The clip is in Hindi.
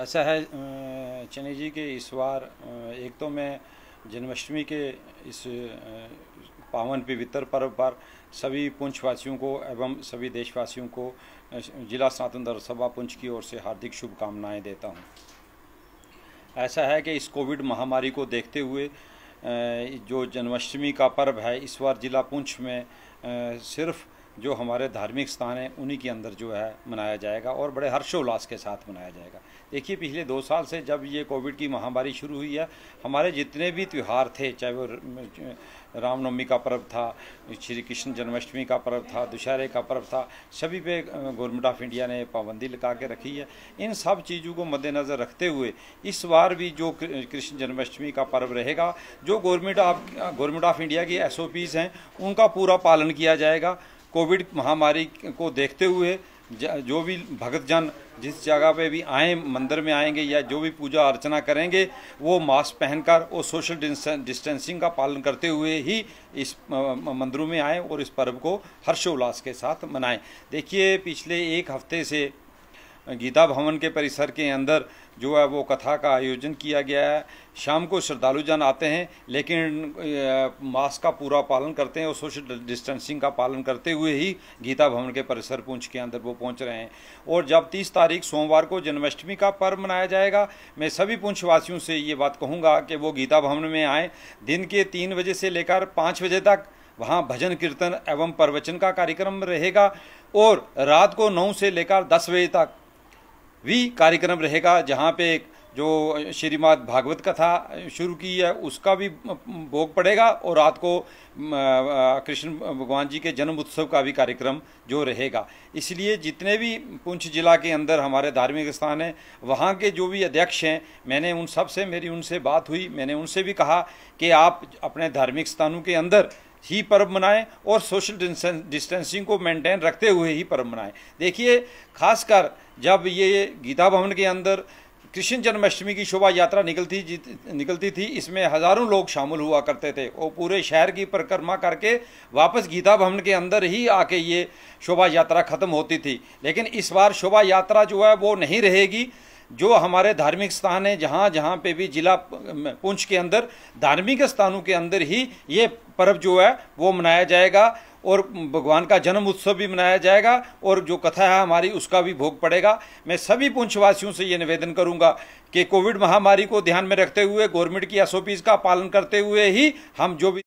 ऐसा है चने जी के इस बार एक तो मैं जन्माष्टमी के इस पावन पवित्र पर्व पर सभी पुंछवासियों को एवं सभी देशवासियों को जिला दर सभा पुंछ की ओर से हार्दिक शुभकामनाएं देता हूं। ऐसा है कि इस कोविड महामारी को देखते हुए जो जन्माष्टमी का पर्व है इस बार जिला पुंछ में सिर्फ़ जो हमारे धार्मिक स्थान हैं उन्हीं के अंदर जो है मनाया जाएगा और बड़े हर्षोल्लास के साथ मनाया जाएगा देखिए पिछले दो साल से जब ये कोविड की महामारी शुरू हुई है हमारे जितने भी त्यौहार थे चाहे वो रामनवमी का पर्व था श्री कृष्ण जन्माष्टमी का पर्व था दुशहरे का पर्व था सभी पे गवर्नमेंट ऑफ इंडिया ने पाबंदी लगा के रखी है इन सब चीज़ों को मद्देनज़र रखते हुए इस बार भी जो कृष्ण जन्माष्टमी का पर्व रहेगा जो government of government of India की एस हैं उनका पूरा पालन किया जाएगा कोविड महामारी को देखते हुए जो भी भगत जन जिस जगह पे भी आए मंदिर में आएंगे या जो भी पूजा अर्चना करेंगे वो मास्क पहनकर और सोशल डिस्टेंसिंग का पालन करते हुए ही इस मंदिरों में आए और इस पर्व को हर्षोल्लास के साथ मनाएं देखिए पिछले एक हफ्ते से गीता भवन के परिसर के अंदर जो है वो कथा का आयोजन किया गया है शाम को श्रद्धालु जन आते हैं लेकिन मास्क का पूरा पालन करते हैं और सोशल डिस्टेंसिंग का पालन करते हुए ही गीता भवन के परिसर पूंछ के अंदर वो पहुंच रहे हैं और जब 30 तारीख सोमवार को जन्माष्टमी का पर्व मनाया जाएगा मैं सभी पूंछवासियों से ये बात कहूँगा कि वो गीता भवन में आएँ दिन के तीन बजे से लेकर पाँच बजे तक वहाँ भजन कीर्तन एवं प्रवचन का कार्यक्रम रहेगा और रात को नौ से लेकर दस बजे तक भी कार्यक्रम रहेगा जहाँ पे जो श्रीमद भागवत कथा शुरू की है उसका भी भोग पड़ेगा और रात को कृष्ण भगवान जी के जन्म उत्सव का भी कार्यक्रम जो रहेगा इसलिए जितने भी पुंछ जिला के अंदर हमारे धार्मिक स्थान हैं वहाँ के जो भी अध्यक्ष हैं मैंने उन सब से मेरी उनसे बात हुई मैंने उनसे भी कहा कि आप अपने धार्मिक स्थानों के अंदर ही पर्व मनाएं और सोशल डिस्टेंसिंग को मेंटेन रखते हुए ही पर्व मनाएं देखिए खासकर जब ये गीता भवन के अंदर कृष्ण जन्माष्टमी की शोभा यात्रा निकलती निकलती थी इसमें हजारों लोग शामिल हुआ करते थे और पूरे शहर की परिक्रमा करके वापस गीता भवन के अंदर ही आके ये शोभा यात्रा खत्म होती थी लेकिन इस बार शोभा यात्रा जो है वो नहीं रहेगी जो हमारे धार्मिक स्थान हैं जहाँ जहाँ पे भी जिला पुंछ के अंदर धार्मिक स्थानों के अंदर ही ये पर्व जो है वो मनाया जाएगा और भगवान का जन्म उत्सव भी मनाया जाएगा और जो कथा है हमारी उसका भी भोग पड़ेगा मैं सभी पुंछवासियों से ये निवेदन करूंगा कि कोविड महामारी को ध्यान में रखते हुए गवर्नमेंट की एस का पालन करते हुए ही हम जो भी